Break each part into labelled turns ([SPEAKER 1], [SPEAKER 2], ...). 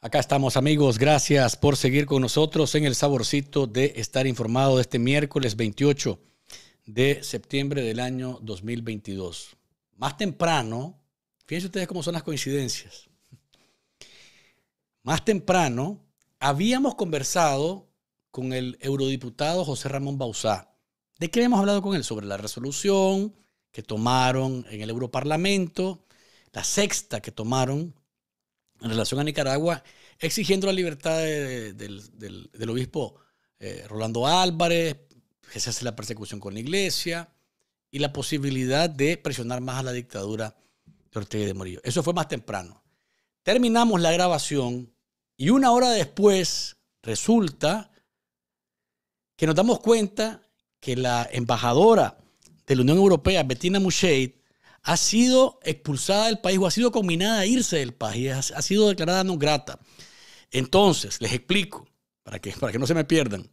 [SPEAKER 1] acá estamos amigos, gracias por seguir con nosotros en el saborcito de estar informado de este miércoles 28 de septiembre del año 2022. Más temprano, fíjense ustedes cómo son las coincidencias. Más temprano, habíamos conversado con el eurodiputado José Ramón Bauzá. ¿De qué hemos hablado con él? Sobre la resolución que tomaron en el Europarlamento, la sexta que tomaron en relación a Nicaragua, exigiendo la libertad del, obispo eh, Rolando Álvarez, que se hace la persecución con la iglesia y la posibilidad de presionar más a la dictadura de Ortega de Morillo. Eso fue más temprano. Terminamos la grabación y una hora después resulta que nos damos cuenta que la embajadora de la Unión Europea, Bettina Musheit, ha sido expulsada del país o ha sido combinada a irse del país, ha sido declarada no grata. Entonces, les explico, para que, para que no se me pierdan.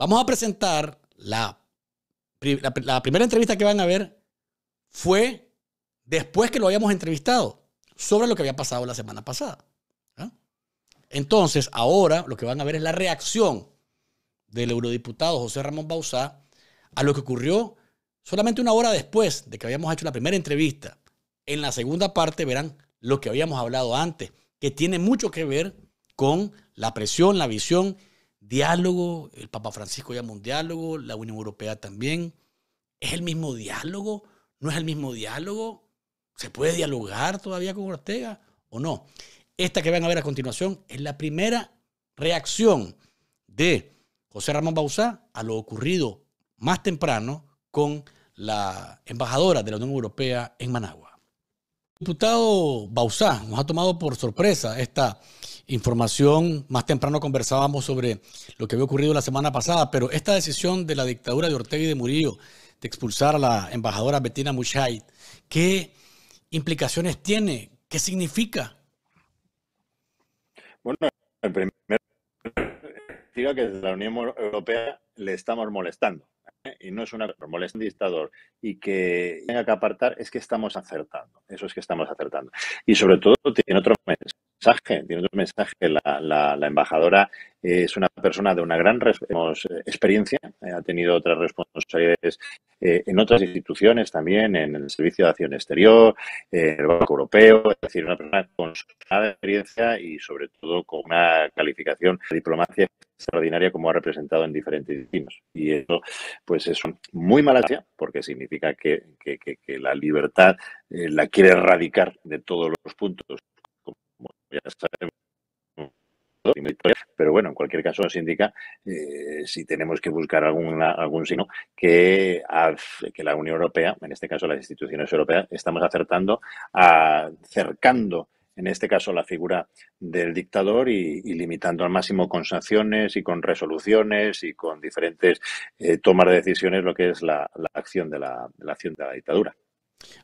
[SPEAKER 1] Vamos a presentar la, la, la primera entrevista que van a ver fue después que lo habíamos entrevistado sobre lo que había pasado la semana pasada. Entonces, ahora lo que van a ver es la reacción del eurodiputado José Ramón Bauzá a lo que ocurrió solamente una hora después de que habíamos hecho la primera entrevista. En la segunda parte verán lo que habíamos hablado antes, que tiene mucho que ver con la presión, la visión, diálogo, el Papa Francisco llama un diálogo, la Unión Europea también. ¿Es el mismo diálogo? ¿No es el mismo diálogo? ¿Se puede dialogar todavía con Ortega o no? Esta que van a ver a continuación es la primera reacción de José Ramón Bausá a lo ocurrido más temprano con la embajadora de la Unión Europea en Managua. diputado Bausá, nos ha tomado por sorpresa esta información. Más temprano conversábamos sobre lo que había ocurrido la semana pasada, pero esta decisión de la dictadura de Ortega y de Murillo de expulsar a la embajadora Bettina Muchaid, ¿qué implicaciones tiene? ¿Qué significa
[SPEAKER 2] bueno, el primer diga que la Unión Europea le estamos molestando. ¿eh? Y no es una molesta un dictador y que tenga que apartar, es que estamos acertando. Eso es que estamos acertando. Y sobre todo tiene otro mensaje tiene otro mensaje. La, embajadora es una persona de una gran experiencia, eh, ha tenido otras responsabilidades eh, en otras instituciones también, en el Servicio de Acción Exterior, en el Banco Europeo, es decir, una persona con su experiencia y sobre todo con una calificación de diplomacia extraordinaria como ha representado en diferentes destinos. Y eso, pues es muy mala porque significa que, la libertad eh, la quiere erradicar de todos los puntos ya sabemos pero bueno, en cualquier caso nos indica eh, si tenemos que buscar algún signo que, que la Unión Europea, en este caso las instituciones europeas, estamos acertando, acercando en este caso la figura del dictador y, limitando al máximo con sanciones y con resoluciones y con diferentes eh, tomas de decisiones lo que es la, acción de la acción de la dictadura.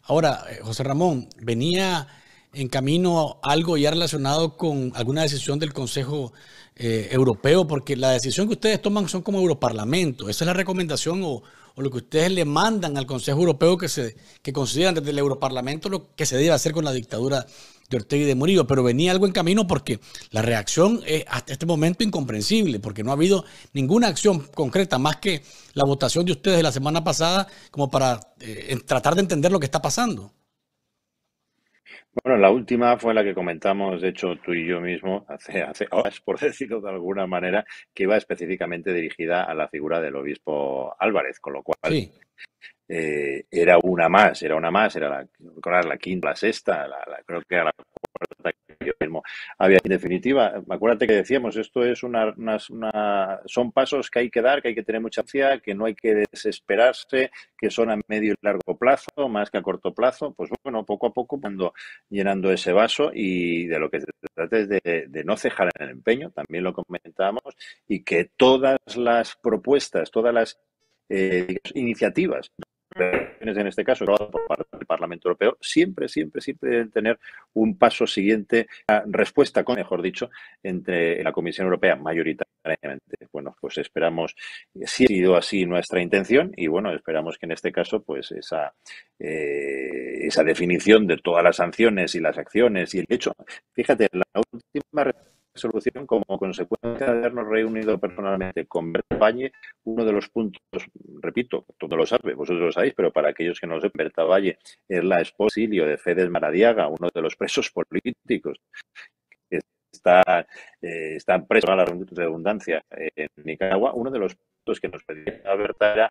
[SPEAKER 1] Ahora, eh, José Ramón, venía en camino algo ya relacionado con alguna decisión del Consejo eh, Europeo? Porque la decisión que ustedes toman son como Europarlamento. Esa es la recomendación o, lo que ustedes le mandan al Consejo Europeo que, se, que consideran desde el Europarlamento lo que se debe hacer con la dictadura de Ortega y de Murillo, pero venía algo en camino porque la reacción es hasta este momento incomprensible, porque no ha habido ninguna acción concreta más que la votación de ustedes de la semana pasada como para eh, tratar de entender lo que está pasando.
[SPEAKER 2] Bueno, la última fue la que comentamos, de hecho, tú y yo mismo, hace, hace horas, por decirlo de alguna manera, que iba específicamente dirigida a la figura del obispo Álvarez, con lo cual eh, era una más, era una más, era la, la quinta, la sexta, creo que era la cuarta yo mismo había. En definitiva, acuérdate que decíamos, esto es una, son pasos que hay que dar, que hay que tener mucha paciencia que no hay que desesperarse, que son a medio y largo plazo, más que a corto plazo, pues bueno, poco a poco cuando llenando ese vaso y de lo que se trata es de, no cejar en el empeño, también lo comentábamos, y que todas las propuestas, todas las eh, iniciativas en este caso el Parlamento Europeo, siempre, siempre, siempre deben tener un paso siguiente, a respuesta, mejor dicho, entre la Comisión Europea mayoritariamente. Bueno, pues esperamos, si ha sido así nuestra intención, y bueno, esperamos que en este caso, pues esa, eh, esa definición de todas las sanciones y las acciones y el hecho. Fíjate, la última solución como consecuencia de habernos reunido personalmente con Berta Valle, uno de los puntos, repito, todo lo sabe, vosotros lo sabéis, pero para aquellos que no lo sepan, Berta Valle es la esposa de Fedes Maradiaga, uno de los presos políticos que está, eh, está preso a la redundancia en Nicaragua. Uno de los puntos que nos pedía Berta era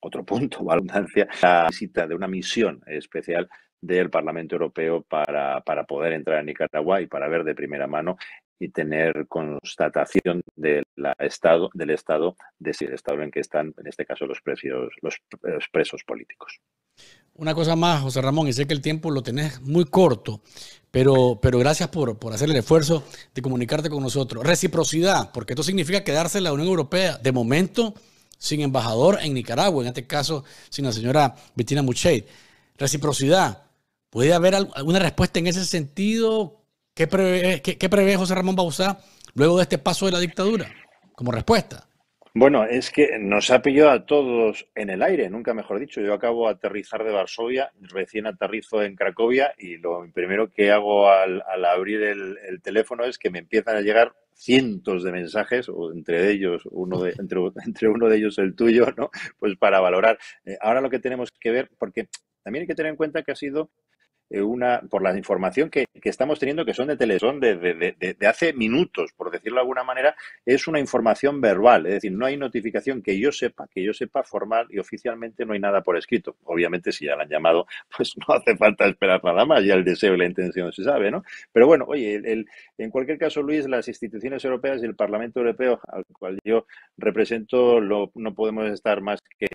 [SPEAKER 2] otro punto, abundancia, la visita de una misión especial del Parlamento Europeo para, para poder entrar a Nicaragua y para ver de primera mano y tener constatación del estado, del estado de si el estado en que están, en este caso, los, precios, los, presos políticos.
[SPEAKER 1] Una cosa más, José Ramón, y sé que el tiempo lo tenés muy corto, pero, pero gracias por, hacer el esfuerzo de comunicarte con nosotros. Reciprocidad, porque esto significa quedarse en la Unión Europea de momento sin embajador en Nicaragua, en este caso sin la señora Bettina Muchet. Reciprocidad, ¿Puede haber alguna respuesta en ese sentido? ¿Qué prevé, José Ramón Bausá luego de este paso de la dictadura como respuesta?
[SPEAKER 2] Bueno, es que nos ha pillado a todos en el aire, nunca mejor dicho. Yo acabo de aterrizar de Varsovia, recién aterrizo en Cracovia y lo primero que hago al, abrir el, teléfono es que me empiezan a llegar cientos de mensajes, o entre ellos, uno de, entre uno de ellos el tuyo, ¿no? Pues para valorar. Eh, ahora lo que tenemos que ver, porque también hay que tener en cuenta que ha sido eh, una, por la información que, estamos teniendo, que son de telesón de, de, hace minutos, por decirlo de alguna manera, es una información verbal. Es decir, no hay notificación que yo sepa, que yo sepa formal y oficialmente no hay nada por escrito. Obviamente, si ya la han llamado, pues no hace falta esperar nada más, ya el deseo y la intención se sabe, ¿no? Pero bueno, oye, en cualquier caso, Luis, las instituciones europeas y el Parlamento Europeo, al cual yo represento, lo, no podemos estar más que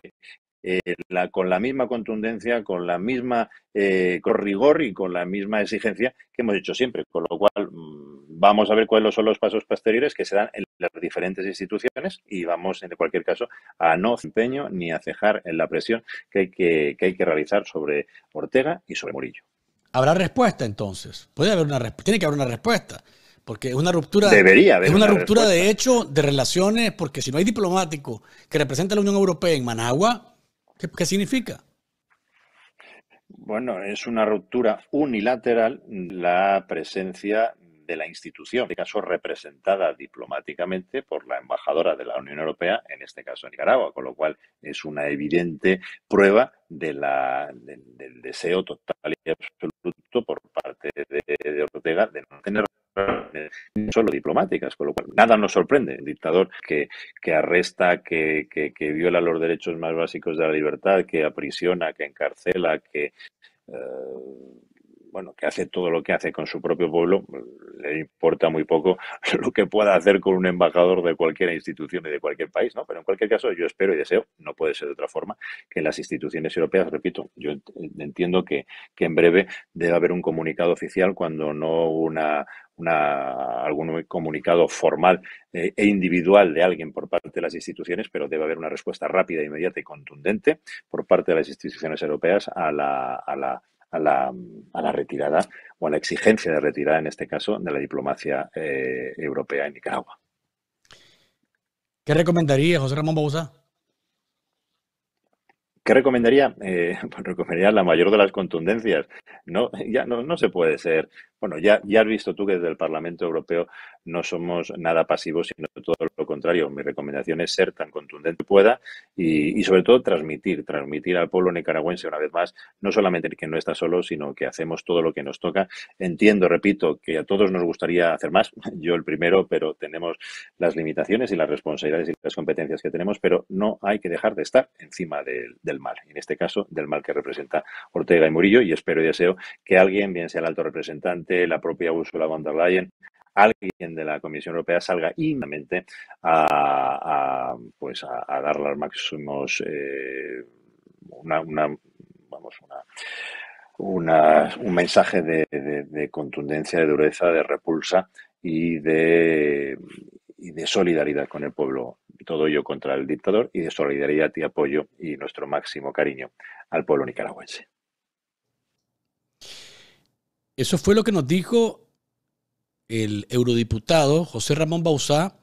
[SPEAKER 2] eh, la, con la misma contundencia, con la misma eh, rigor y con la misma exigencia que hemos hecho siempre. Con lo cual, mm, vamos a ver cuáles son los pasos posteriores que se dan en las diferentes instituciones y vamos, en cualquier caso, a no empeño ni a cejar en la presión que hay que, hay que realizar sobre Ortega y sobre Murillo.
[SPEAKER 1] ¿Habrá respuesta entonces? Puede haber una tiene que haber una respuesta. Porque es una ruptura. Debería Es una, ruptura de hecho de relaciones, porque si no hay diplomático que represente a la Unión Europea en Managua, ¿Qué, significa?
[SPEAKER 2] Bueno, es una ruptura unilateral la presencia de la institución, en este caso representada diplomáticamente por la embajadora de la Unión Europea, en este caso Nicaragua, con lo cual es una evidente prueba de la, del deseo total y absoluto por parte de Ortega de no tener solo diplomáticas, con lo cual nada nos sorprende. Un dictador que, que arresta, que, viola los derechos más básicos de la libertad, que aprisiona, que encarcela, que... Eh, bueno, que hace todo lo que hace con su propio pueblo, le importa muy poco lo que pueda hacer con un embajador de cualquier institución y de cualquier país, ¿no? Pero en cualquier caso, yo espero y deseo, no puede ser de otra forma, que las instituciones europeas, repito, yo entiendo que, que en breve debe haber un comunicado oficial cuando no una una, algún comunicado formal eh, e individual de alguien por parte de las instituciones, pero debe haber una respuesta rápida, inmediata y contundente por parte de las instituciones europeas a la, a la retirada o a la exigencia de retirada, en este caso, de la diplomacia eh, europea en Nicaragua.
[SPEAKER 1] ¿Qué recomendaría José Ramón Bouza?
[SPEAKER 2] ¿Qué recomendaría? Eh, pues recomendaría la mayor de las contundencias. No, ya no se puede ser bueno, ya, ya has visto tú que desde el Parlamento Europeo no somos nada pasivos, sino todo lo contrario. Mi recomendación es ser tan contundente pueda y, sobre todo transmitir, transmitir al pueblo nicaragüense una vez más, no solamente que no está solo, sino que hacemos todo lo que nos toca. Entiendo, repito, que a todos nos gustaría hacer más, yo el primero, pero tenemos las limitaciones y las responsabilidades y las competencias que tenemos, pero no hay que dejar de estar encima del, del mal, en este caso del mal que representa Ortega y Murillo y espero y deseo que alguien, bien sea el alto representante, la propia Ursula von der Leyen, alguien de la Comisión Europea salga inmediatamente a, pues a, dar máximos eh, una, vamos, un mensaje de, contundencia, de dureza, de repulsa y de, y de solidaridad con el pueblo. Todo ello contra el dictador y de solidaridad y apoyo y nuestro máximo cariño al pueblo nicaragüense.
[SPEAKER 1] Eso fue lo que nos dijo el eurodiputado José Ramón Bauzá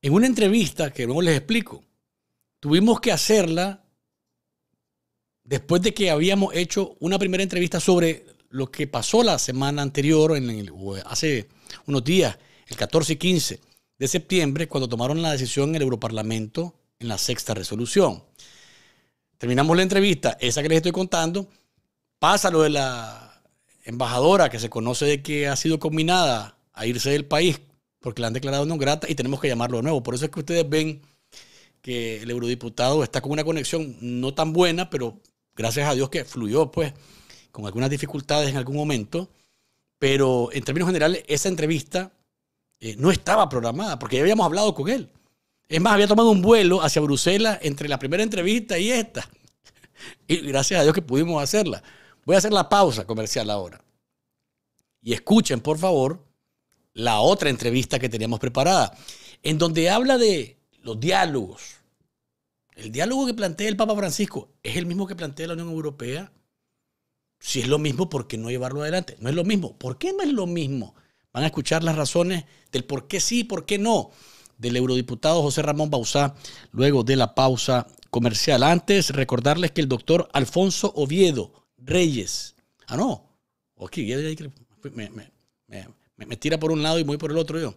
[SPEAKER 1] en una entrevista que luego les explico. Tuvimos que hacerla después de que habíamos hecho una primera entrevista sobre lo que pasó la semana anterior, en el, hace unos días, el 14 y 15 de septiembre, cuando tomaron la decisión en el Europarlamento en la sexta resolución. Terminamos la entrevista, esa que les estoy contando, pasa lo de la embajadora que se conoce de que ha sido combinada a irse del país porque la han declarado no grata y tenemos que llamarlo de nuevo. Por eso es que ustedes ven que el eurodiputado está con una conexión no tan buena, pero gracias a Dios que fluyó, pues, con algunas dificultades en algún momento. Pero en términos generales, esa entrevista eh, no estaba programada porque ya habíamos hablado con él. Es más, había tomado un vuelo hacia Bruselas entre la primera entrevista y esta. Y gracias a Dios que pudimos hacerla. Voy a hacer la pausa comercial ahora. Y escuchen, por favor, la otra entrevista que teníamos preparada, en donde habla de los diálogos. El diálogo que plantea el Papa Francisco es el mismo que plantea la Unión Europea. Si es lo mismo, ¿por qué no llevarlo adelante? No es lo mismo. ¿Por qué no es lo mismo? Van a escuchar las razones del por qué sí por qué no del eurodiputado José Ramón Bauzá luego de la pausa comercial. Antes, recordarles que el doctor Alfonso Oviedo Reyes. Ah, no. Ok, me, me, tira por un lado y voy por el otro yo.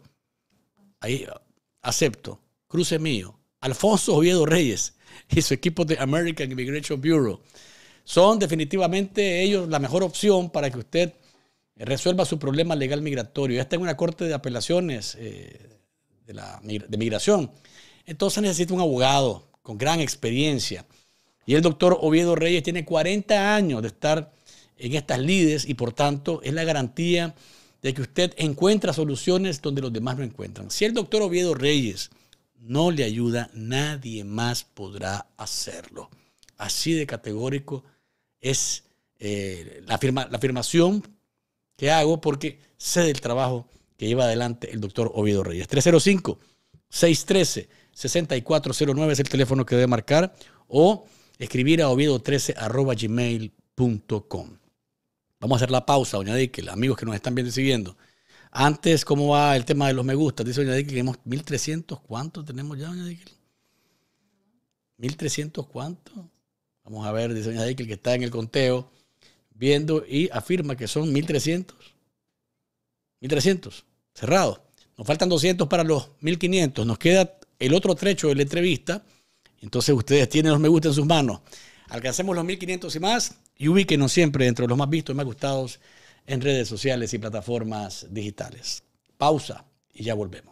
[SPEAKER 1] Ahí uh, acepto. Cruce mío. Alfonso Oviedo Reyes y su equipo de American Immigration Bureau son definitivamente ellos la mejor opción para que usted resuelva su problema legal migratorio. Ya está en una corte de apelaciones eh, de, la, de migración. Entonces necesita un abogado con gran experiencia y el doctor Oviedo Reyes tiene 40 años de estar en estas lides y por tanto es la garantía de que usted encuentra soluciones donde los demás no encuentran. Si el doctor Oviedo Reyes no le ayuda, nadie más podrá hacerlo. Así de categórico es eh, la, la afirmación que hago porque sé del trabajo que lleva adelante el doctor Oviedo Reyes. 305-613-6409 es el teléfono que debe marcar o escribir a oviedo13.gmail.com. Vamos a hacer la pausa, doña Dickel, amigos que nos están viendo y siguiendo. Antes, ¿cómo va el tema de los me gustas? Dice doña Dickel, tenemos 1300, ¿Cuántos tenemos ya, doña Dickel? 1300, cuántos? Vamos a ver, dice doña Dickel, que está en el conteo, viendo y afirma que son 1300. 1300, cerrado. Nos faltan 200 para los 1500. Nos queda el otro trecho de la entrevista entonces ustedes tienen los me gusta en sus manos. Alcancemos los 1500 y más y ubíquenos siempre entre los más vistos y más gustados en redes sociales y plataformas digitales. Pausa y ya volvemos.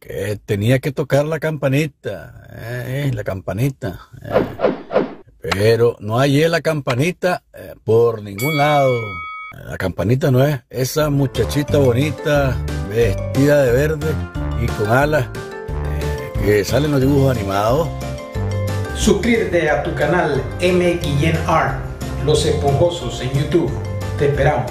[SPEAKER 1] que tenía que tocar la campanita, eh, eh, la campanita. Eh. Pero no hallé la campanita por ningún lado. La campanita no es esa muchachita bonita, vestida de verde y con alas, que salen los dibujos animados. Suscríbete a tu canal M. Art, Los Esponjosos en YouTube. Te esperamos.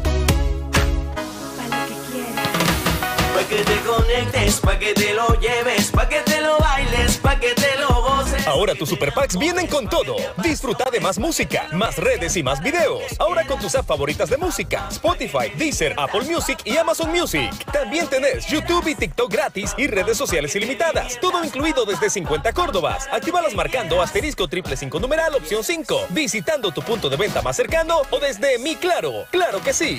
[SPEAKER 1] que te conectes, pa' que te lo lleves, pa' que te lo bailes, pa' que te lo goces.
[SPEAKER 2] Ahora tus super packs vienen con todo. Disfruta de más música, más redes y más videos. Ahora con tus apps favoritas de música, Spotify, Deezer, Apple Music y Amazon Music. También tenés YouTube y TikTok gratis y redes sociales ilimitadas. Todo incluido desde 50 Córdobas. Actívalas
[SPEAKER 1] marcando asterisco triple 5 numeral opción 5, visitando tu punto de venta más cercano o desde Mi Claro. Claro que sí.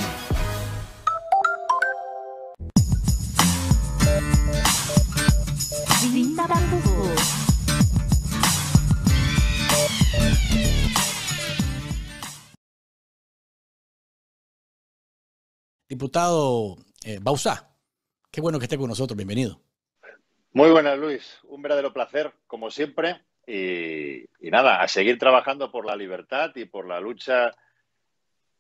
[SPEAKER 1] Diputado eh, Bausá, qué bueno que esté con nosotros, bienvenido.
[SPEAKER 2] Muy buenas, Luis, un verdadero placer, como siempre, y, y, nada, a seguir trabajando por la libertad y por la lucha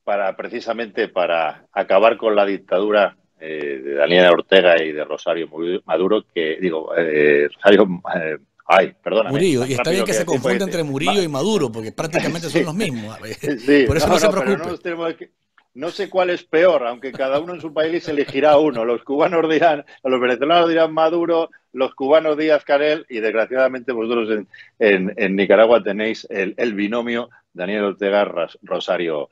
[SPEAKER 2] para precisamente para acabar con la dictadura eh, de Daniel Ortega y de Rosario Maduro, que digo, eh, Rosario, eh, ay, perdóname. Murillo, y está bien que, se confunda entre
[SPEAKER 1] Murillo y Maduro, porque prácticamente son los mismos. Por eso no, se
[SPEAKER 2] preocupe. No, sé cuál es peor, aunque cada uno en su país se elegirá uno. Los cubanos dirán, los venezolanos dirán Maduro, los cubanos Díaz Carel y desgraciadamente vosotros en, en, Nicaragua tenéis el, el, binomio Daniel Ortega Rosario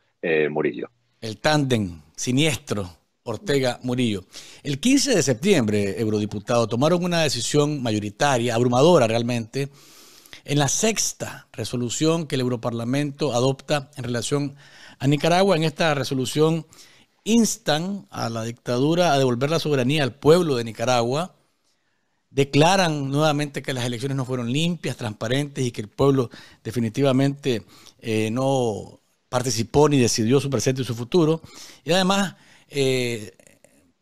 [SPEAKER 1] Murillo. El tándem siniestro Ortega Murillo. El 15 de septiembre, eurodiputados tomaron una decisión mayoritaria, abrumadora realmente, en la sexta resolución que el Europarlamento adopta en relación a Nicaragua. En esta resolución instan a la dictadura a devolver la soberanía al pueblo de Nicaragua. Declaran nuevamente que las elecciones no fueron limpias, transparentes y que el pueblo definitivamente eh, no participó ni decidió su presente y su futuro. Y además eh,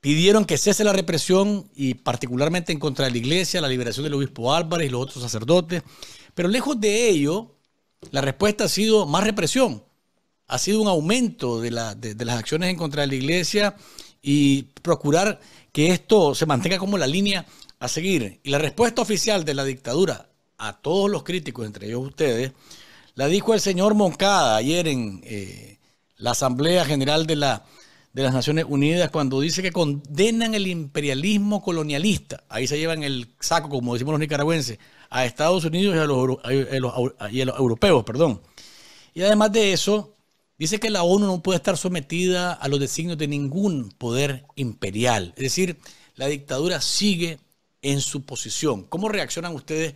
[SPEAKER 1] pidieron que cese la represión y particularmente en contra de la iglesia, la liberación del obispo Álvarez y los otros sacerdotes. Pero lejos de ello, la respuesta ha sido más represión. Ha sido un aumento de, las acciones en contra de la iglesia y procurar que esto se mantenga como la línea a seguir. Y la respuesta oficial de la dictadura a todos los críticos, entre ellos ustedes, la dijo el señor Moncada ayer en eh, la Asamblea General de la de las Naciones Unidas cuando dice que condenan el imperialismo colonialista. Ahí se llevan el saco, como decimos los nicaragüenses, a Estados Unidos y a los, europeos. Perdón. Y además de eso, dice que la ONU no puede estar sometida a los designios de ningún poder imperial. Es decir, la dictadura sigue en su posición. ¿Cómo reaccionan ustedes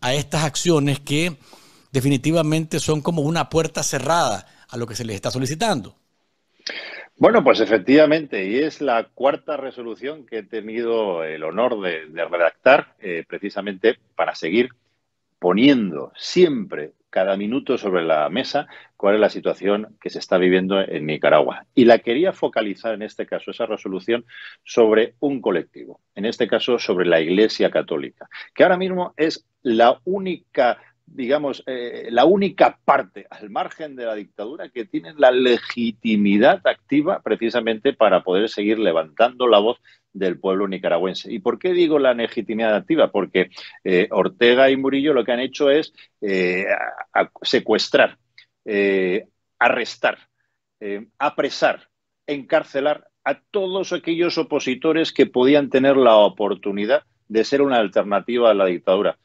[SPEAKER 1] a estas acciones que definitivamente son como una puerta cerrada a lo que se les está solicitando?
[SPEAKER 2] Bueno, pues efectivamente, y es la cuarta resolución que he tenido el honor de, redactar eh, precisamente para seguir poniendo siempre, cada minuto sobre la mesa, cuál es la situación que se está viviendo en Nicaragua. Y la quería focalizar en este caso, esa resolución, sobre un colectivo, en este caso sobre la Iglesia Católica, que ahora mismo es la única digamos, eh, la única parte al margen de la dictadura que tiene la legitimidad activa precisamente para poder seguir levantando la voz del pueblo nicaragüense. ¿Y por qué digo la legitimidad activa? Porque eh, Ortega y Murillo lo que han hecho es eh, secuestrar, arrestar, apresar, encarcelar a todos aquellos opositores que podían tener la oportunidad de ser una alternativa a la dictadura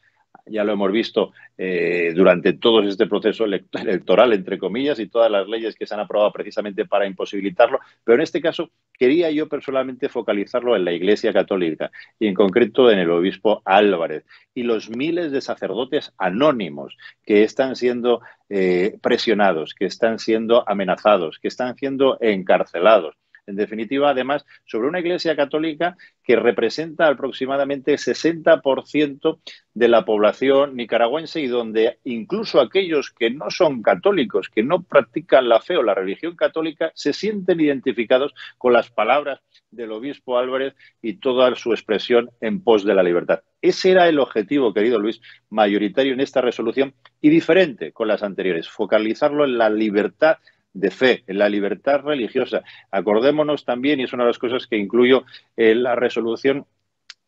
[SPEAKER 2] ya lo hemos visto eh, durante todo este proceso electoral, entre comillas, y todas las leyes que se han aprobado precisamente para imposibilitarlo. Pero en este caso quería yo personalmente focalizarlo en la Iglesia Católica y en concreto en el obispo Álvarez y los miles de sacerdotes anónimos que están siendo eh, presionados, que están siendo amenazados, que están siendo encarcelados. En definitiva, además, sobre una Iglesia católica que representa aproximadamente 60% de la población nicaragüense y donde incluso aquellos que no son católicos, que no practican la fe o la religión católica, se sienten identificados con las palabras del obispo Álvarez y toda su expresión en pos de la libertad. Ese era el objetivo, querido Luis, mayoritario en esta resolución y diferente con las anteriores, focalizarlo en la libertad de fe, en la libertad religiosa. Acordémonos también, y es una de las cosas que incluyo en la resolución,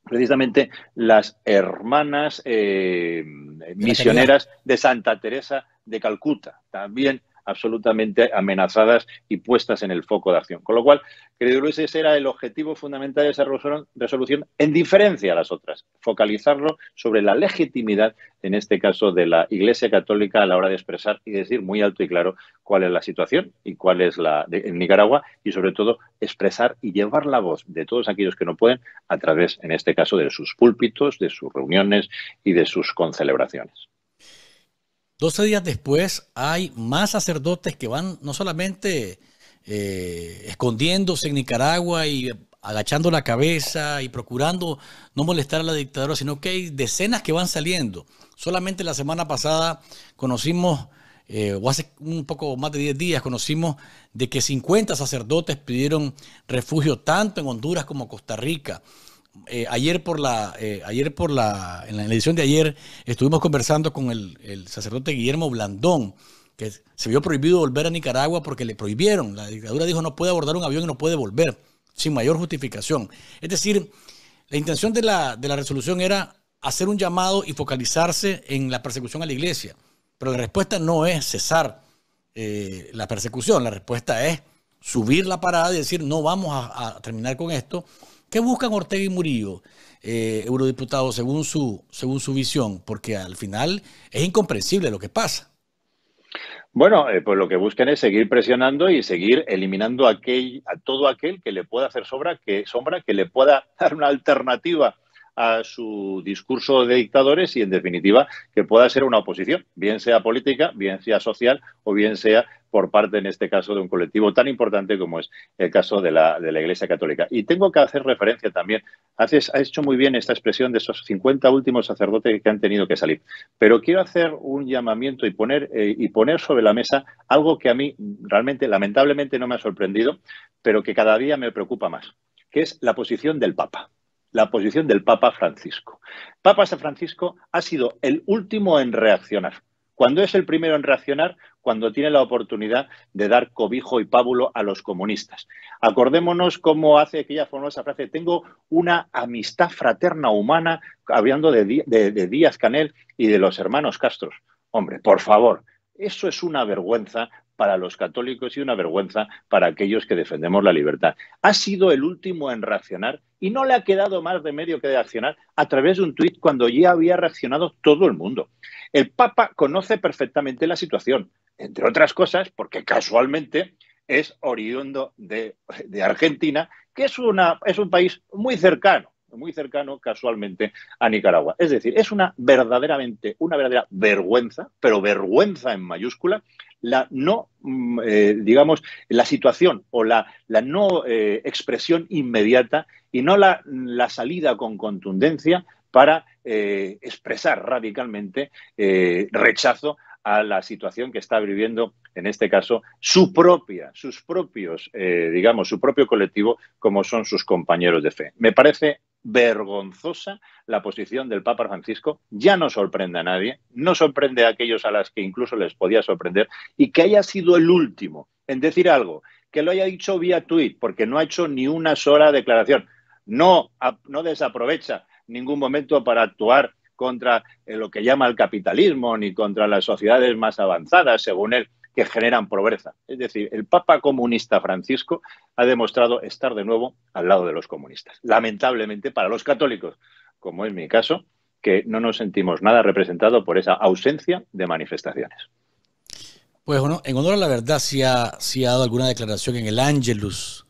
[SPEAKER 2] precisamente las hermanas eh, misioneras de Santa Teresa de Calcuta. También absolutamente amenazadas y puestas en el foco de acción. Con lo cual, creo Luis, ese era el objetivo fundamental de esa resolución, en diferencia a las otras, focalizarlo sobre la legitimidad, en este caso, de la Iglesia Católica a la hora de expresar y decir muy alto y claro cuál es la situación y cuál es la en Nicaragua y, sobre todo, expresar y llevar la voz de todos aquellos que no pueden a través, en este caso, de sus púlpitos, de sus reuniones y de sus concelebraciones.
[SPEAKER 1] 12 días después hay más sacerdotes que van no solamente eh, escondiéndose en Nicaragua y agachando la cabeza y procurando no molestar a la dictadura, sino que hay decenas que van saliendo. Solamente la semana pasada conocimos, eh, o hace un poco más de 10 días, conocimos de que 50 sacerdotes pidieron refugio tanto en Honduras como Costa Rica. Eh, ayer por la, eh, ayer por la, en la edición de ayer estuvimos conversando con el, sacerdote Guillermo Blandón, que se vio prohibido volver a Nicaragua porque le prohibieron. La dictadura dijo no puede abordar un avión y no puede volver, sin mayor justificación. Es decir, la intención de la, resolución era hacer un llamado y focalizarse en la persecución a la iglesia. Pero la respuesta no es cesar eh, la persecución, la respuesta es subir la parada y decir no vamos a terminar con esto ¿Qué buscan Ortega y Murillo, eh, eurodiputados, según su, según su visión? Porque al final es incomprensible lo que pasa.
[SPEAKER 2] Bueno, eh, pues lo que buscan es seguir presionando y seguir eliminando aquel, a todo aquel que le pueda hacer sombra, que, sombra, que le pueda dar una alternativa a su discurso de dictadores y, en definitiva, que pueda ser una oposición, bien sea política, bien sea social o bien sea por parte, en este caso, de un colectivo tan importante como es el caso de la, Iglesia Católica. Y tengo que hacer referencia también, ha hecho muy bien esta expresión de esos 50 últimos sacerdotes que han tenido que salir, pero quiero hacer un llamamiento y poner, eh, y poner sobre la mesa algo que a mí realmente, lamentablemente, no me ha sorprendido, pero que cada día me preocupa más, que es la posición del Papa la posición del Papa Francisco. Papa San Francisco ha sido el último en reaccionar. Cuando es el primero en reaccionar, cuando tiene la oportunidad de dar cobijo y pábulo a los comunistas. Acordémonos cómo hace aquella famosa frase, tengo una amistad fraterna humana, hablando de, Díaz Canel y de los hermanos Castro. Hombre, por favor, eso es una vergüenza para los católicos y una vergüenza para aquellos que defendemos la libertad. Ha sido el último en reaccionar y no le ha quedado más de medio que de a través de un tuit cuando ya había reaccionado todo el mundo. El Papa conoce perfectamente la situación, entre otras cosas, porque casualmente es oriundo de, Argentina, que es, una, es un país muy cercano muy cercano casualmente a Nicaragua. Es decir, es una verdaderamente, una verdadera vergüenza, pero vergüenza en mayúscula, la no, mm, eh, digamos, la situación o la, no eh, expresión inmediata y no la, la salida con contundencia para eh, expresar radicalmente rechazo a la situación que está viviendo, en este caso, su propia, sus propios, eh, digamos, su propio colectivo, como son sus compañeros de fe. Me parece vergonzosa la posición del Papa Francisco, ya no sorprende a nadie, no sorprende a aquellos a las que incluso les podía sorprender, y que haya sido el último en decir algo, que lo haya dicho vía tuit, porque no ha hecho ni una sola declaración. No, no desaprovecha ningún momento para actuar contra eh, lo que llama el capitalismo ni contra las sociedades más avanzadas, según él, que generan pobreza. Es decir, el Papa comunista Francisco ha demostrado estar de nuevo al lado de los comunistas. Lamentablemente para los católicos, como es mi caso, que no nos sentimos nada representados por esa ausencia de manifestaciones.
[SPEAKER 1] Pues bueno, en honor a la verdad, si ha, ha, dado alguna declaración en el Angelus.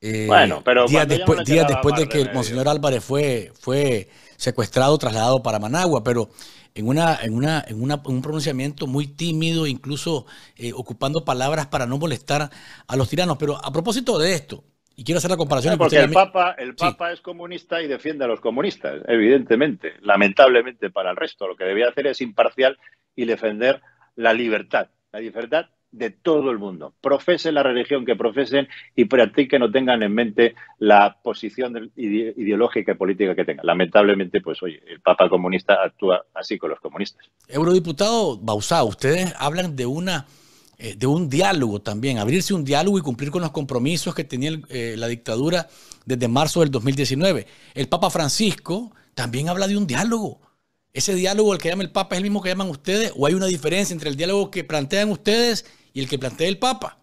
[SPEAKER 1] Eh, bueno, pero días después, días después de que el Monseñor Álvarez fue, fue secuestrado, trasladado para Managua, pero en, una, en, una, en una, un pronunciamiento muy tímido, incluso eh, ocupando palabras para no molestar a los tiranos. Pero a propósito de esto, y quiero hacer la comparación. Ah, porque el Papa,
[SPEAKER 2] el Papa es comunista y defiende a los comunistas, evidentemente. Lamentablemente para el resto, lo que debía hacer es imparcial y defender la libertad. La libertad de todo el mundo. Profesen la religión que profesen y practiquen o tengan en mente la posición ideológica y política que tengan. Lamentablemente, pues oye, el Papa comunista actúa así con los comunistas.
[SPEAKER 1] Eurodiputado Bausá, ustedes hablan de una eh, de un diálogo también, abrirse un diálogo y cumplir con los compromisos que tenía eh, la dictadura desde marzo del 2019. El Papa Francisco también habla de un diálogo ¿Ese diálogo el que llama el Papa es el mismo que llaman ustedes? ¿O hay una diferencia entre el diálogo que plantean ustedes y el que plantea el Papa?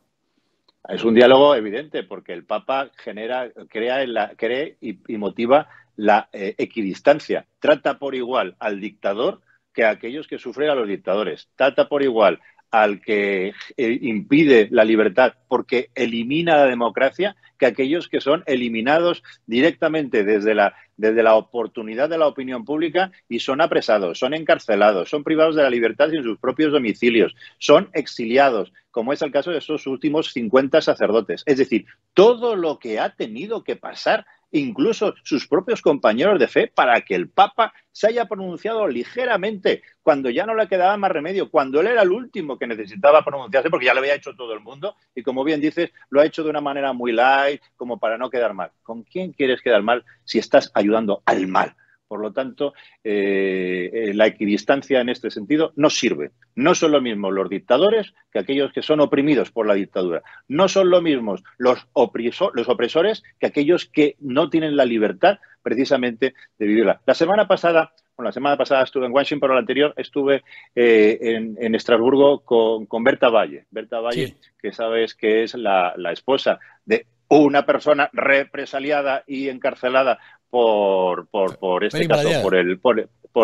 [SPEAKER 1] Es un diálogo evidente,
[SPEAKER 2] porque el Papa genera, crea, cree y, motiva la eh, equidistancia. Trata por igual al dictador que a aquellos que sufren a los dictadores. Trata por igual al que eh, impide la libertad porque elimina la democracia que aquellos que son eliminados directamente desde la, desde la oportunidad de la opinión pública y son apresados, son encarcelados, son privados de la libertad en sus propios domicilios, son exiliados, como es el caso de esos últimos 50 sacerdotes. Es decir, todo lo que ha tenido que pasar incluso sus propios compañeros de fe, para que el Papa se haya pronunciado ligeramente cuando ya no le quedaba más remedio, cuando él era el último que necesitaba pronunciarse, porque ya lo había hecho todo el mundo, y como bien dices, lo ha hecho de una manera muy light, como para no quedar mal. ¿Con quién quieres quedar mal si estás ayudando al mal? Por lo tanto, eh, eh, la equidistancia en este sentido no sirve. No son lo mismo los dictadores que aquellos que son oprimidos por la dictadura. No son lo mismos los, opresores que aquellos que no tienen la libertad precisamente de vivirla. La semana pasada la semana pasada estuve en Washington, pero la anterior estuve eh, en, Estrasburgo con, Berta Valle. Berta Valle, que sabes que es la esposa de una persona represaliada y encarcelada por, por, por este caso, por ¿eh? el, por,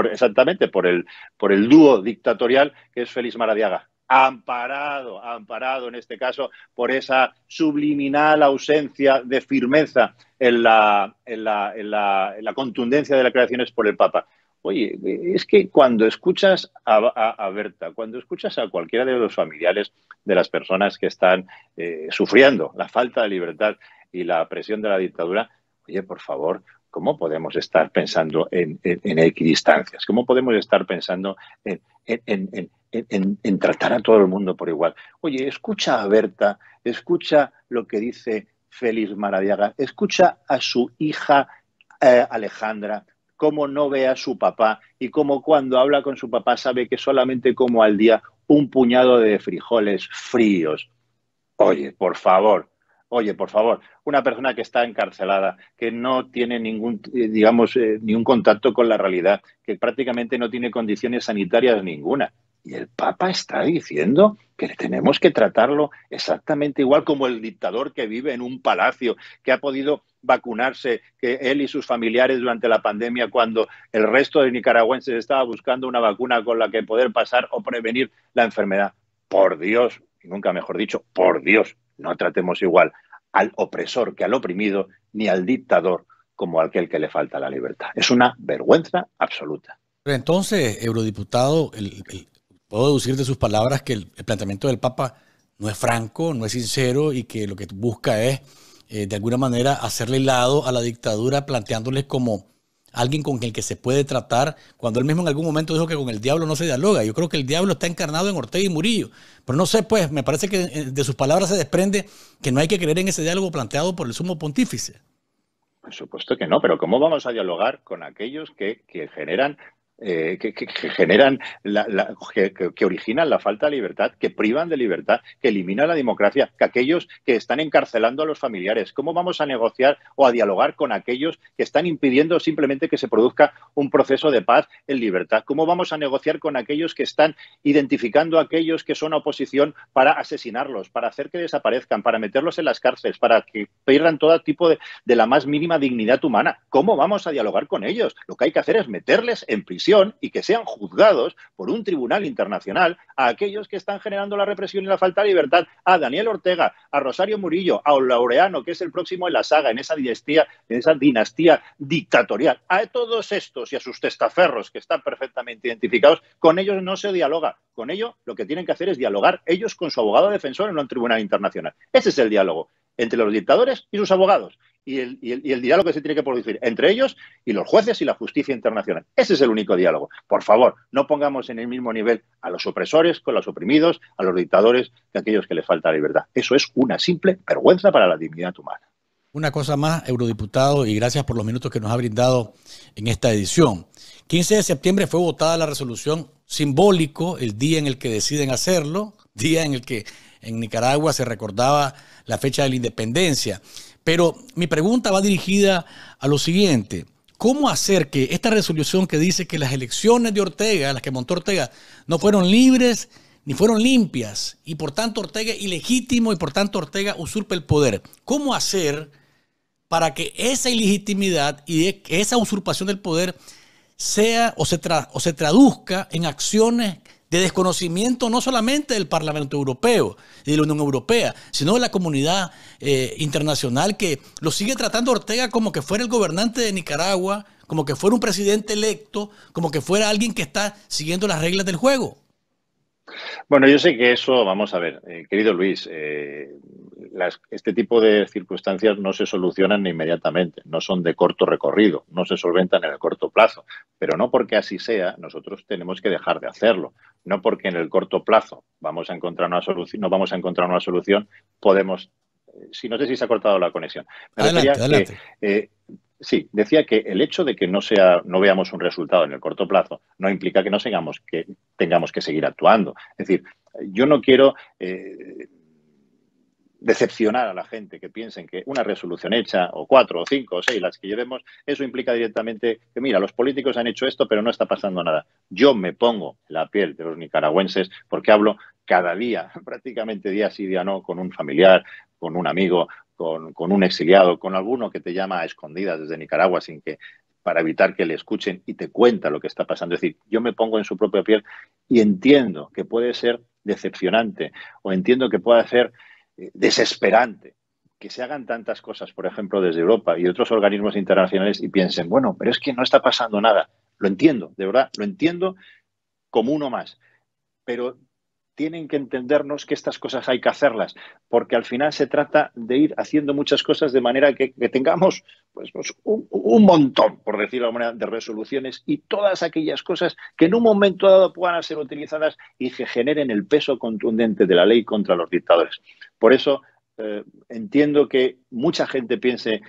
[SPEAKER 2] exactamente, por el, por el dúo dictatorial que es Félix Maradiaga. Amparado, amparado en este caso por esa subliminal ausencia de firmeza en la, en la, en la, contundencia de las creaciones por el Papa. Oye, es que cuando escuchas a, a, Berta, cuando escuchas a cualquiera de los familiares de las personas que están eh, sufriendo la falta de libertad y la presión de la dictadura, oye, por favor, ¿Cómo podemos estar pensando en, equidistancias? ¿Cómo podemos estar pensando en, tratar a todo el mundo por igual? Oye, escucha a Berta, escucha lo que dice Félix Maradiaga, escucha a su hija eh, Alejandra, cómo no ve a su papá y cómo cuando habla con su papá sabe que solamente como al día un puñado de frijoles fríos. Oye, por favor, Oye, por favor, una persona que está encarcelada, que no tiene ningún, eh, digamos, eh, ni un contacto con la realidad, que prácticamente no tiene condiciones sanitarias ninguna. Y el Papa está diciendo que tenemos que tratarlo exactamente igual como el dictador que vive en un palacio, que ha podido vacunarse, que él y sus familiares durante la pandemia, cuando el resto de nicaragüenses estaba buscando una vacuna con la que poder pasar o prevenir la enfermedad. Por Dios, y nunca mejor dicho, por Dios, no tratemos igual al opresor que al oprimido, ni al dictador como aquel que le falta la libertad. Es una vergüenza absoluta.
[SPEAKER 1] entonces, eurodiputado, puedo deducir de sus palabras que el, planteamiento del Papa no es franco, no es sincero y que lo que busca es, eh, de alguna manera, hacerle lado a la dictadura planteándoles como alguien con el que se puede tratar, cuando él mismo en algún momento dijo que con el diablo no se dialoga. Yo creo que el diablo está encarnado en Ortega y Murillo. Pero no sé, pues, me parece que eh, de sus palabras se desprende que no hay que creer en ese diálogo planteado por el sumo pontífice.
[SPEAKER 2] Por supuesto que no, pero ¿cómo vamos a dialogar con aquellos que, que generan eh, que, generan, la, que, originan la falta de libertad, que privan de libertad, que eliminan la democracia, que aquellos que están encarcelando a los familiares. ¿Cómo vamos a negociar o a dialogar con aquellos que están impidiendo simplemente que se produzca un proceso de paz en libertad? ¿Cómo vamos a negociar con aquellos que están identificando a aquellos que son oposición para asesinarlos, para hacer que desaparezcan, para meterlos en las cárceles, para que pierdan todo tipo de la más mínima dignidad humana? ¿Cómo vamos a dialogar con ellos? Lo que hay que hacer es meterles en prisión y que sean juzgados por un tribunal internacional a aquellos que están generando la represión y la falta de libertad, a Daniel Ortega, a Rosario Murillo, a Olaureano, que es el próximo en la saga, en esa dinastía, en esa dinastía dictatorial. A todos estos y a sus testaferros que están perfectamente identificados, con ellos no se dialoga. Con ellos lo que tienen que hacer es dialogar ellos con su abogado defensor en un tribunal internacional. Ese es el diálogo entre los dictadores y sus abogados y el, diálogo que se tiene que producir entre ellos y los jueces y la justicia internacional. Ese es el único diálogo. Por favor, no pongamos en el mismo nivel a los opresores con los oprimidos, a los dictadores, que aquellos que les falta la libertad. Eso es una simple vergüenza para la dignidad humana.
[SPEAKER 1] Una cosa más, eurodiputado, y gracias por los minutos que nos ha brindado en esta edición. 15 de septiembre fue votada la resolución simbólico, el día en el que deciden hacerlo, día en el que en Nicaragua se recordaba la fecha de la independencia. Pero mi pregunta va dirigida a lo siguiente. ¿Cómo hacer que esta resolución que dice que las elecciones de Ortega, las que montó Ortega, no fueron libres ni fueron limpias y por tanto Ortega ilegítimo y por tanto Ortega usurpa el poder? ¿Cómo hacer para que esa ilegitimidad y esa usurpación del poder sea o se, o se traduzca en acciones de desconocimiento no solamente del Parlamento Europeo y de la Unión Europea, sino de la comunidad eh, internacional que lo sigue tratando Ortega como que fuera el gobernante de Nicaragua, como que fuera un presidente electo, como que fuera alguien que está siguiendo las reglas del juego.
[SPEAKER 2] Bueno, yo sé que eso, vamos a ver, eh, querido Luis, eh, este tipo de circunstancias no se solucionan inmediatamente, no son de corto recorrido, no se solventan en el corto plazo, pero no porque así sea, nosotros tenemos que dejar de hacerlo, no porque en el corto plazo vamos a encontrar una solución, no vamos a encontrar una solución, podemos, eh, si no sé si se ha cortado la conexión, Sí, decía que el hecho de que no sea, no veamos un resultado en el corto plazo no implica que no tengamos que seguir actuando. Es decir, yo no quiero eh, decepcionar a la gente que piensen que una resolución hecha, o cuatro, o cinco, o seis, las que llevemos, eso implica directamente que, mira, los políticos han hecho esto, pero no está pasando nada. Yo me pongo la piel de los nicaragüenses porque hablo cada día, prácticamente día sí, día no, con un familiar, con un amigo, con, un exiliado, con alguno que te llama a escondidas desde Nicaragua sin que para evitar que le escuchen y te cuenta lo que está pasando. Es decir, yo me pongo en su propia piel y entiendo que puede ser decepcionante o entiendo que pueda ser eh, desesperante que se hagan tantas cosas, por ejemplo, desde Europa y otros organismos internacionales y piensen, bueno, pero es que no está pasando nada. Lo entiendo, de verdad, lo entiendo como uno más. Pero tienen que entendernos que estas cosas hay que hacerlas, porque al final se trata de ir haciendo muchas cosas de manera que, tengamos pues, pues un, montón, por decirlo de manera, de resoluciones y todas aquellas cosas que en un momento dado puedan ser utilizadas y que generen el peso contundente de la ley contra los dictadores. Por eso eh, entiendo que mucha gente piense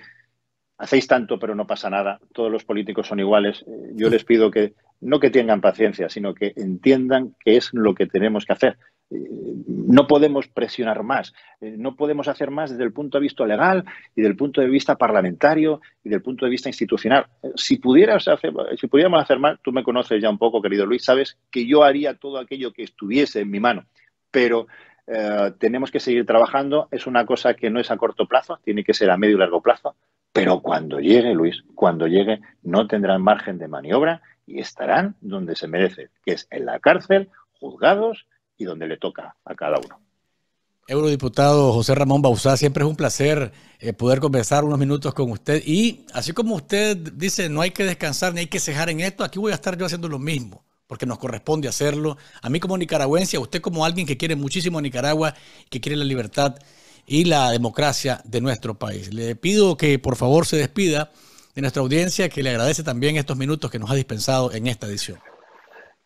[SPEAKER 2] hacéis tanto, pero no pasa nada, todos los políticos son iguales. Eh, yo les pido que no que tengan paciencia, sino que entiendan que es lo que tenemos que hacer. Eh, no podemos presionar más, eh, no podemos hacer más desde el punto de vista legal y del punto de vista parlamentario y del punto de vista institucional. Si, pudieras hacer, si pudiéramos hacer más, tú me conoces ya un poco, querido Luis, sabes que yo haría todo aquello que estuviese en mi mano, pero tenemos que seguir trabajando. Es una cosa que no es a corto plazo, tiene que ser a medio y largo plazo pero cuando llegue, Luis, cuando llegue, no tendrán margen de maniobra y estarán donde se merece, que es en la cárcel, juzgados
[SPEAKER 1] y donde le toca a cada uno. Eurodiputado José Ramón Bausá, siempre es un placer eh, poder conversar unos minutos con usted. Y así como usted dice, no hay que descansar ni hay que cejar en esto, aquí voy a estar yo haciendo lo mismo, porque nos corresponde hacerlo. A mí como nicaragüense, a usted como alguien que quiere muchísimo Nicaragua, que quiere la libertad y la democracia de nuestro país. Le pido que por favor se despida de nuestra audiencia que le agradece también estos minutos que nos ha dispensado en esta edición.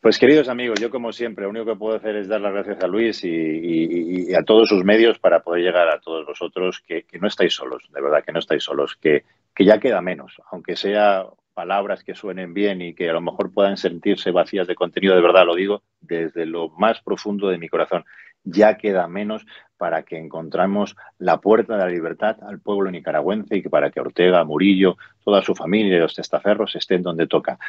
[SPEAKER 2] Pues queridos amigos, yo como siempre, lo único que puedo hacer es dar las gracias a Luis y, a todos sus medios para poder llegar a todos vosotros, que, no estáis solos, de verdad que no estáis solos, que, que ya queda menos, aunque sea palabras que suenen bien y que a lo mejor puedan sentirse vacías de contenido, de verdad lo digo, desde lo más profundo de mi corazón ya queda menos para que encontremos la puerta de la libertad al pueblo nicaragüense y que para que Ortega, Murillo, toda su familia y los testaferros estén donde toca.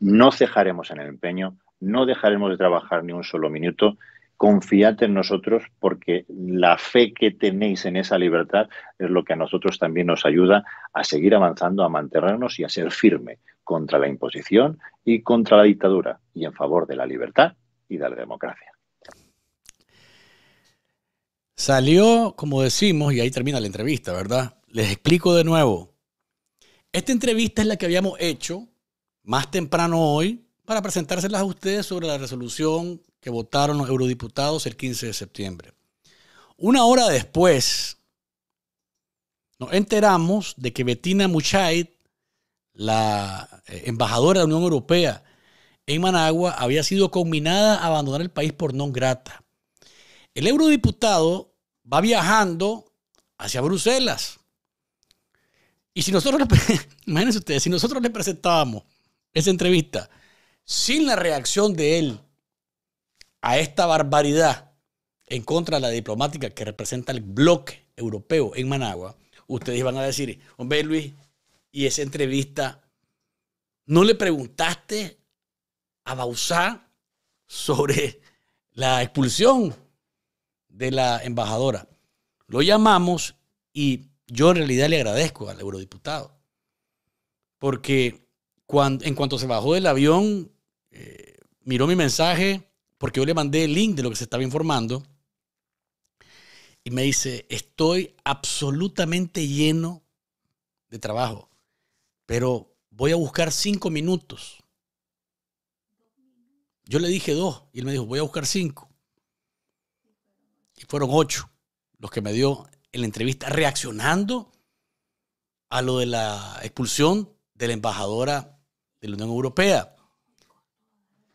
[SPEAKER 2] No cejaremos en el empeño, no dejaremos de trabajar ni un solo minuto. Confiad en nosotros porque la fe que tenéis en esa libertad es lo que a nosotros también nos ayuda a seguir avanzando, a mantenernos y a ser firme contra la imposición y contra la dictadura y en favor de la libertad y de la democracia.
[SPEAKER 1] Salió, como decimos, y ahí termina la entrevista, ¿verdad? Les explico de nuevo. Esta entrevista es la que habíamos hecho más temprano hoy para presentárselas a ustedes sobre la resolución que votaron los eurodiputados el 15 de septiembre. Una hora después, nos enteramos de que Bettina Muchait, la eh, embajadora de la Unión Europea en Managua, había sido conminada a abandonar el país por non grata. El eurodiputado va viajando hacia Bruselas. Y si nosotros, imagínense ustedes, si nosotros le presentábamos esa entrevista sin la reacción de él a esta barbaridad en contra de la diplomática que representa el bloque europeo en Managua, ustedes van a decir, hombre Luis, y esa entrevista, ¿no le preguntaste a Bausá sobre la expulsión de la embajadora. Lo llamamos y yo en realidad le agradezco al eurodiputado, porque cuando, en cuanto se bajó del avión, eh, miró mi mensaje, porque yo le mandé el link de lo que se estaba informando, y me dice, estoy absolutamente lleno de trabajo, pero voy a buscar cinco minutos. Yo le dije dos, y él me dijo, voy a buscar cinco fueron ocho los que me dio en la entrevista reaccionando a lo de la expulsión de la embajadora de la Unión Europea.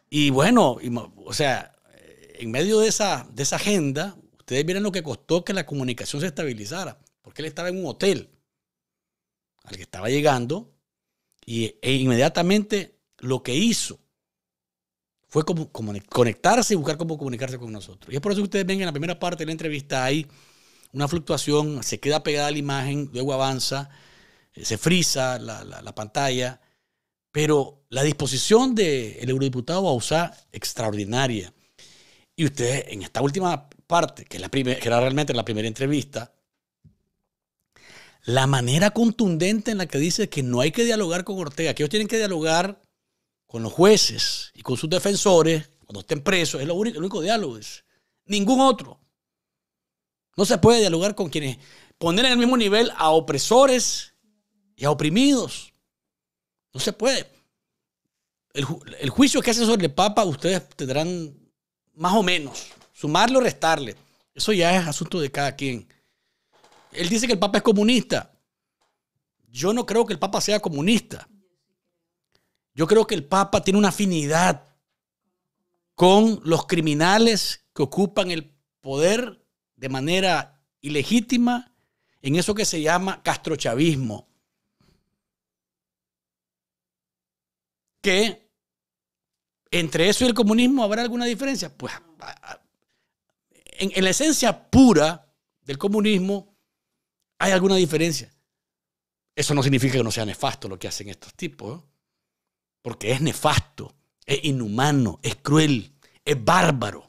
[SPEAKER 1] Y bueno, o sea, eh, en medio de esa, esa agenda, ustedes miren lo que costó que la comunicación se estabilizara, porque él estaba en un hotel al que estaba llegando y, e inmediatamente lo que hizo fue como, conectarse y buscar cómo comunicarse con nosotros. Y es por eso que ustedes ven en la primera parte de la entrevista hay una fluctuación, se queda pegada a la imagen, luego avanza, eh, se frisa la, pantalla. Pero la disposición del de eurodiputado usar extraordinaria. Y ustedes, en esta última parte, que, la primera que era realmente la primera entrevista, la manera contundente en la que dice que no hay que dialogar con Ortega, que ellos tienen que dialogar con los jueces y con sus defensores cuando estén presos. Es lo único, el único diálogo. Es. Ningún otro. No se puede dialogar con quienes poner en el mismo nivel a opresores y a oprimidos. No se puede. El, juicio que hace sobre el Papa, ustedes tendrán más o menos, sumarle o restarle. Eso ya es asunto de cada quien. Él dice que el Papa es comunista. Yo no creo que el Papa sea comunista. Yo creo que el Papa tiene una afinidad con los criminales que ocupan el poder de manera ilegítima en eso que se llama castrochavismo. ¿Qué? entre eso y el comunismo habrá alguna diferencia. Pues en, la esencia pura del comunismo hay alguna diferencia. Eso no significa que no sea nefasto lo que hacen estos tipos. ¿eh? porque es nefasto, es inhumano, es cruel, es bárbaro.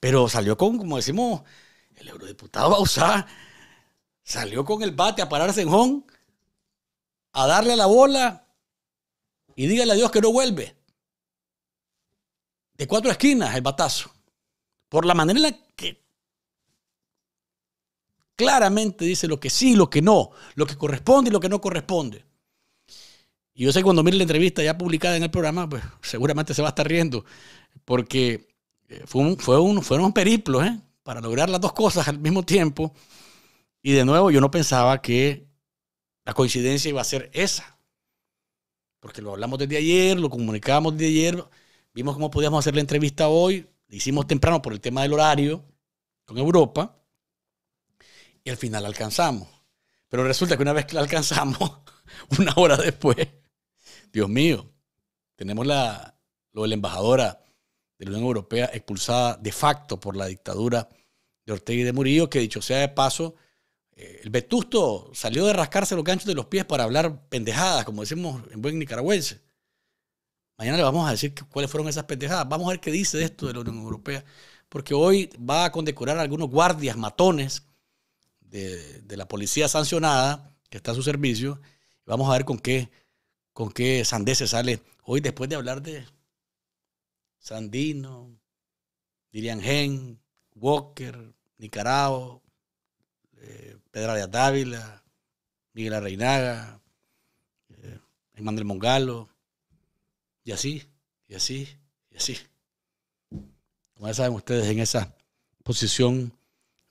[SPEAKER 1] Pero salió con, como decimos, el eurodiputado Bausá, salió con el bate a pararse en a darle a la bola y dígale a Dios que no vuelve. De cuatro esquinas el batazo. Por la manera en la que claramente dice lo que sí, lo que no, lo que corresponde y lo que no corresponde. Y yo sé que cuando mire la entrevista ya publicada en el programa, pues seguramente se va a estar riendo, porque eh, fue un, fue fueron periplos ¿eh? para lograr las dos cosas al mismo tiempo. Y de nuevo, yo no pensaba que la coincidencia iba a ser esa. Porque lo hablamos desde ayer, lo comunicábamos desde ayer, vimos cómo podíamos hacer la entrevista hoy, la hicimos temprano por el tema del horario con Europa, y al final alcanzamos. Pero resulta que una vez que la alcanzamos, una hora después, Dios mío, tenemos la, lo de la embajadora de la Unión Europea expulsada de facto por la dictadura de Ortega y de Murillo, que dicho sea de paso, eh, el vetusto salió de rascarse los ganchos de los pies para hablar pendejadas, como decimos en buen nicaragüense. Mañana le vamos a decir cuáles fueron esas pendejadas. Vamos a ver qué dice de esto de la Unión Europea, porque hoy va a condecorar a algunos guardias matones de, de la policía sancionada que está a su servicio. Vamos a ver con qué con qué sandés se sale hoy después de hablar de Sandino, Dirian Gen, Walker, Nicaragua, eh, Pedra de Atávila, Miguel Arreinaga, eh, Mongalo, y así, y así, y así. Como ya saben ustedes, en esa posición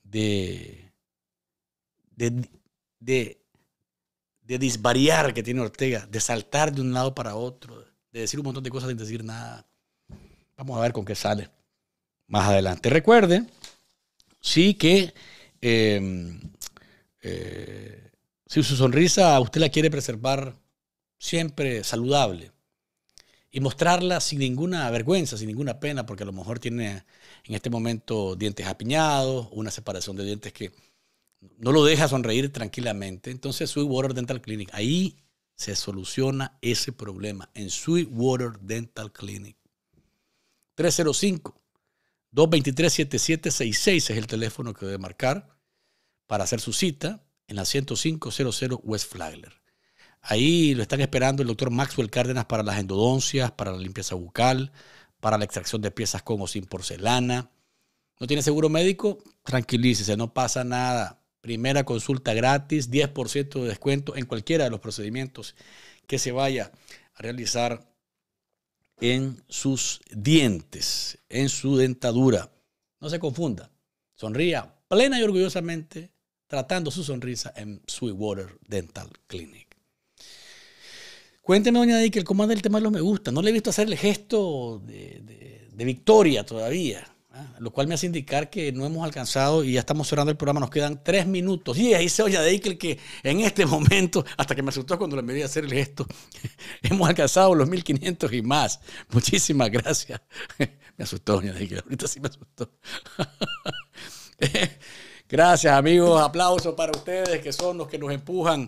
[SPEAKER 1] de, de de disvariar que tiene Ortega, de saltar de un lado para otro, de decir un montón de cosas sin decir nada. Vamos a ver con qué sale más adelante. Recuerde, sí que em, eh, si su sonrisa usted la quiere preservar siempre saludable y mostrarla sin ninguna vergüenza, sin ninguna pena, porque a lo mejor tiene en este momento dientes apiñados, una separación de dientes que no lo deja sonreír tranquilamente. Entonces, Sweetwater Dental Clinic, ahí se soluciona ese problema en Sweetwater Dental Clinic. 305-223-7766 es el teléfono que debe marcar para hacer su cita en la 105-00 West Flagler. Ahí lo están esperando el doctor Maxwell Cárdenas para las endodoncias, para la limpieza bucal, para la extracción de piezas con o sin porcelana. ¿No tiene seguro médico? Tranquilícese, no pasa nada. Primera consulta gratis, 10% de descuento en cualquiera de los procedimientos que se vaya a realizar en sus dientes, en su dentadura. No se confunda. Sonría plena y orgullosamente tratando su sonrisa en Sweetwater Dental Clinic. Cuénteme, doña que el comando del tema me gusta. No le he visto hacer el gesto de victoria todavía. Ah, lo cual me hace indicar que no hemos alcanzado y ya estamos cerrando el programa, nos quedan tres minutos. Y ahí se oye a Deikel que en este momento, hasta que me asustó cuando le medí hacer el gesto, hemos alcanzado los 1500 y más. Muchísimas gracias. me asustó, doña Deikel, ahorita sí me asustó. gracias, amigos. Aplausos para ustedes que son los que nos empujan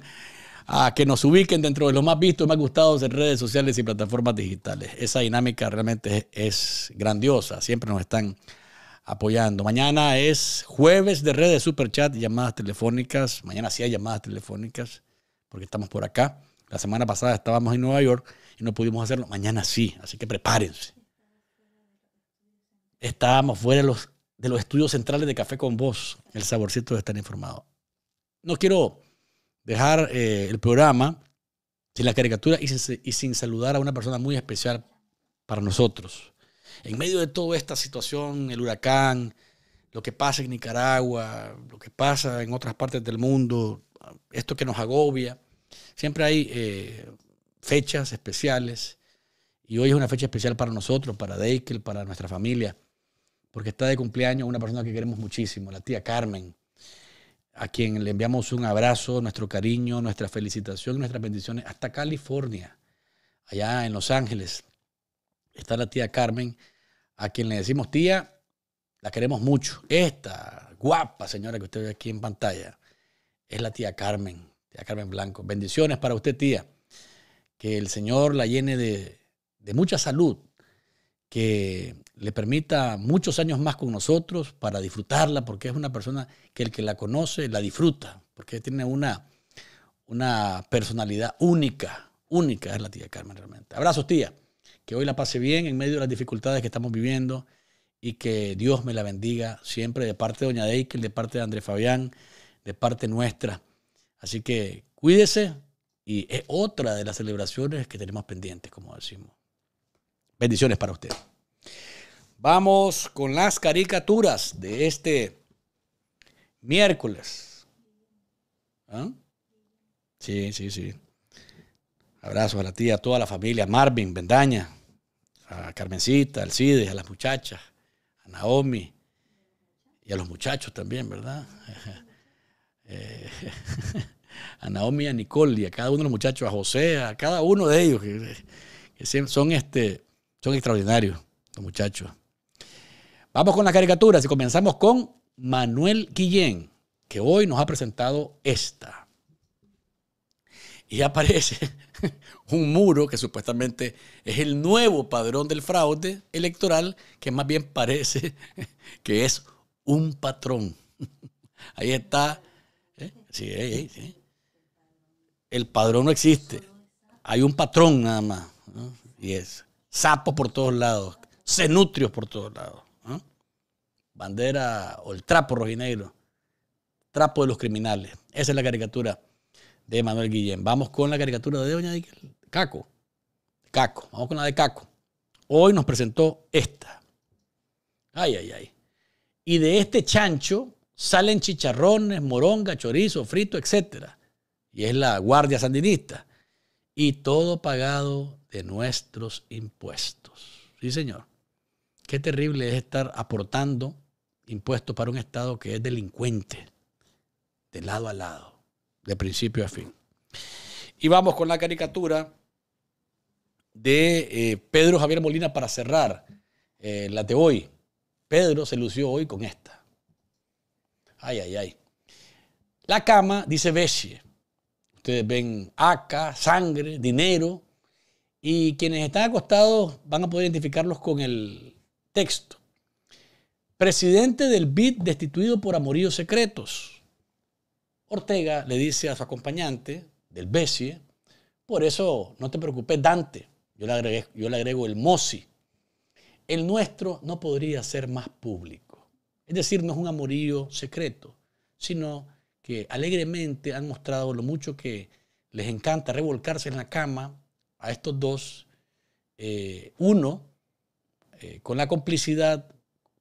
[SPEAKER 1] a que nos ubiquen dentro de los más vistos, más gustados en redes sociales y plataformas digitales. Esa dinámica realmente es grandiosa. Siempre nos están apoyando. Mañana es jueves de redes super chat, llamadas telefónicas. Mañana sí hay llamadas telefónicas porque estamos por acá. La semana pasada estábamos en Nueva York y no pudimos hacerlo. Mañana sí, así que prepárense. Estábamos fuera de los, de los estudios centrales de Café con Vos. El saborcito de estar informado. No quiero dejar eh, el programa sin la caricatura y sin saludar a una persona muy especial para nosotros en medio de toda esta situación, el huracán, lo que pasa en Nicaragua, lo que pasa en otras partes del mundo, esto que nos agobia, siempre hay eh, fechas especiales. Y hoy es una fecha especial para nosotros, para Deikel, para nuestra familia, porque está de cumpleaños una persona que queremos muchísimo, la tía Carmen, a quien le enviamos un abrazo, nuestro cariño, nuestra felicitación, nuestras bendiciones, hasta California, allá en Los Ángeles. Está la tía Carmen a quien le decimos tía, la queremos mucho. Esta guapa señora que usted ve aquí en pantalla es la tía Carmen, tía Carmen Blanco. Bendiciones para usted, tía. Que el Señor la llene de, de mucha salud, que le permita muchos años más con nosotros para disfrutarla, porque es una persona que el que la conoce la disfruta, porque tiene una, una personalidad única, única es la tía Carmen realmente. Abrazos, tía que hoy la pase bien en medio de las dificultades que estamos viviendo y que Dios me la bendiga siempre de parte de Doña Deikel, de parte de André Fabián, de parte nuestra. Así que cuídese y es otra de las celebraciones que tenemos pendientes, como decimos. Bendiciones para usted. Vamos con las caricaturas de este miércoles. ¿Ah? Sí, sí, sí. Abrazo a la tía, a toda la familia, Marvin, Bendaña, a Carmencita, al Cides, a las muchachas, a Naomi y a los muchachos también, ¿verdad? Eh, a Naomi, a Nicole a cada uno de los muchachos, a José, a cada uno de ellos, que, son, este, son extraordinarios los muchachos. Vamos con las caricaturas y comenzamos con Manuel Guillén, que hoy nos ha presentado esta y aparece un muro que supuestamente es el nuevo padrón del fraude electoral, que más bien parece que es un patrón. Ahí está. ¿eh? Sí, El padrón no existe. Hay un patrón nada más. Y es sapo por todos lados, cenutrios por todos lados. Bandera o el trapo rojinegro. Trapo de los criminales. Esa es la caricatura de Manuel Guillén. Vamos con la caricatura de Doña Caco. Caco, vamos con la de Caco. Hoy nos presentó esta. Ay, ay, ay. Y de este chancho salen chicharrones, moronga, chorizo, frito, etc. Y es la Guardia Sandinista. Y todo pagado de nuestros impuestos. Sí, señor. Qué terrible es estar aportando impuestos para un Estado que es delincuente, de lado a lado de principio a fin. Y vamos con la caricatura de eh, Pedro Javier Molina para cerrar eh, la de hoy. Pedro se lució hoy con esta. Ay, ay, ay. La cama dice Bessie. Ustedes ven acá, sangre, dinero. Y quienes están acostados van a poder identificarlos con el texto. Presidente del BID destituido por amoríos secretos. Ortega le dice a su acompañante del Besie: por eso no te preocupes, Dante, yo le, agrego el Mosi, el nuestro no podría ser más público. Es decir, no es un amorío secreto, sino que alegremente han mostrado lo mucho que les encanta revolcarse en la cama a estos dos, eh, uno eh, con la complicidad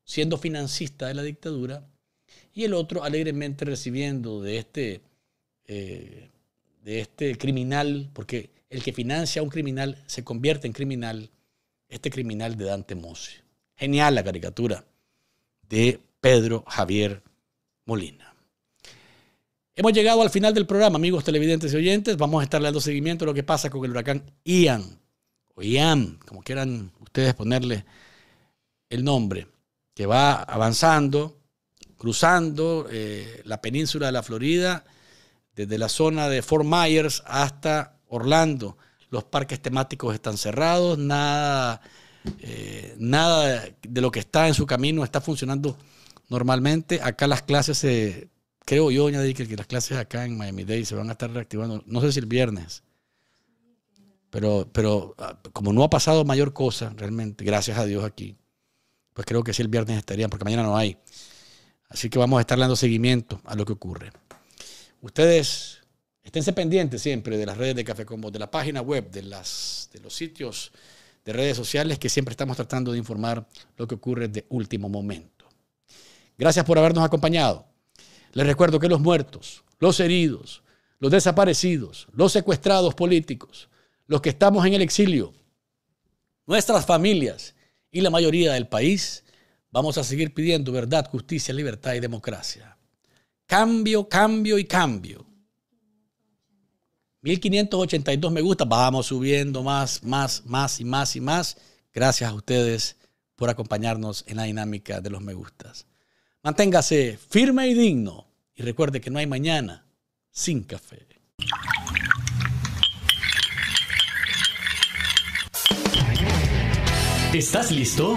[SPEAKER 1] siendo financista de la dictadura y el otro alegremente recibiendo de este, eh, de este criminal, porque el que financia a un criminal se convierte en criminal, este criminal de Dante Mossi. Genial la caricatura de Pedro Javier Molina. Hemos llegado al final del programa, amigos televidentes y oyentes. Vamos a estar dando seguimiento a lo que pasa con el huracán Ian, o Ian, como quieran ustedes ponerle el nombre, que va avanzando cruzando eh, la península de la Florida, desde la zona de Fort Myers hasta Orlando. Los parques temáticos están cerrados, nada, eh, nada de lo que está en su camino está funcionando normalmente. Acá las clases se creo yo, doña que las clases acá en Miami Dade se van a estar reactivando, no sé si el viernes, pero, pero ah, como no ha pasado mayor cosa realmente, gracias a Dios aquí, pues creo que sí el viernes estarían, porque mañana no hay. Así que vamos a estar dando seguimiento a lo que ocurre. Ustedes esténse pendientes siempre de las redes de Café como de la página web, de, de los sitios de redes sociales que siempre estamos tratando de informar lo que ocurre de último momento. Gracias por habernos acompañado. Les recuerdo que los muertos, los heridos, los desaparecidos, los secuestrados políticos, los que estamos en el exilio, nuestras familias y la mayoría del país Vamos a seguir pidiendo verdad, justicia, libertad y democracia. Cambio, cambio y cambio. 1582 me gusta. Vamos subiendo más, más, más y más y más. Gracias a ustedes por acompañarnos en la dinámica de los me gustas. Manténgase firme y digno. Y recuerde que no hay mañana sin café. ¿Estás listo?